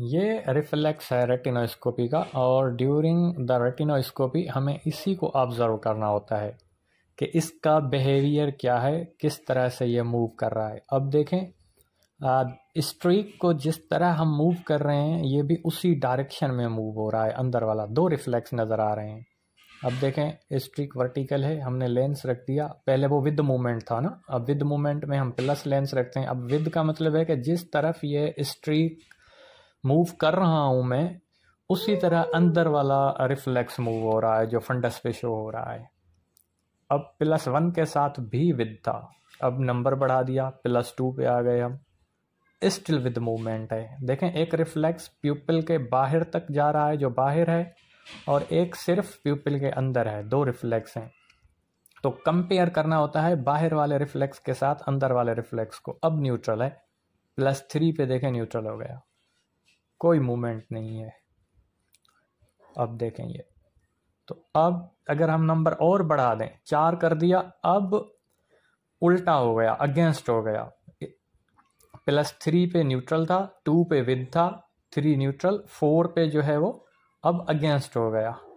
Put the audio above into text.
ये रिफ्लेक्स है रेटिनोस्कोपी का और ड्यूरिंग द रेटिनोस्कोपी हमें इसी को ऑब्ज़र्व करना होता है कि इसका बिहेवियर क्या है किस तरह से ये मूव कर रहा है अब देखें स्ट्रीक को जिस तरह हम मूव कर रहे हैं ये भी उसी डायरेक्शन में मूव हो रहा है अंदर वाला दो रिफ्लेक्स नज़र आ रहे हैं अब देखें स्ट्रीक वर्टिकल है हमने लेंस रख दिया पहले वो विद मूवमेंट था ना अब विद मूवमेंट में हम प्लस लेंस रखते हैं अब विद का मतलब है कि जिस तरफ ये स्ट्रीक मूव कर रहा हूँ मैं उसी तरह अंदर वाला रिफ्लेक्स मूव हो रहा है जो फंडस पे शो हो रहा है अब प्लस वन के साथ भी विद था अब नंबर बढ़ा दिया प्लस टू पे आ गए हम स्टिल विद मूवमेंट है देखें एक रिफ्लेक्स प्यूपल के बाहर तक जा रहा है जो बाहर है और एक सिर्फ प्यूपल के अंदर है दो रिफ्लेक्स हैं तो कंपेयर करना होता है बाहर वाले रिफ्लेक्स के साथ अंदर वाले रिफ्लेक्स को अब न्यूट्रल है प्लस थ्री पे देखें न्यूट्रल हो गया कोई मूवमेंट नहीं है अब देखें ये तो अब अगर हम नंबर और बढ़ा दें चार कर दिया अब उल्टा हो गया अगेंस्ट हो गया प्लस थ्री पे न्यूट्रल था टू पे विद था थ्री न्यूट्रल फोर पे जो है वो अब अगेंस्ट हो गया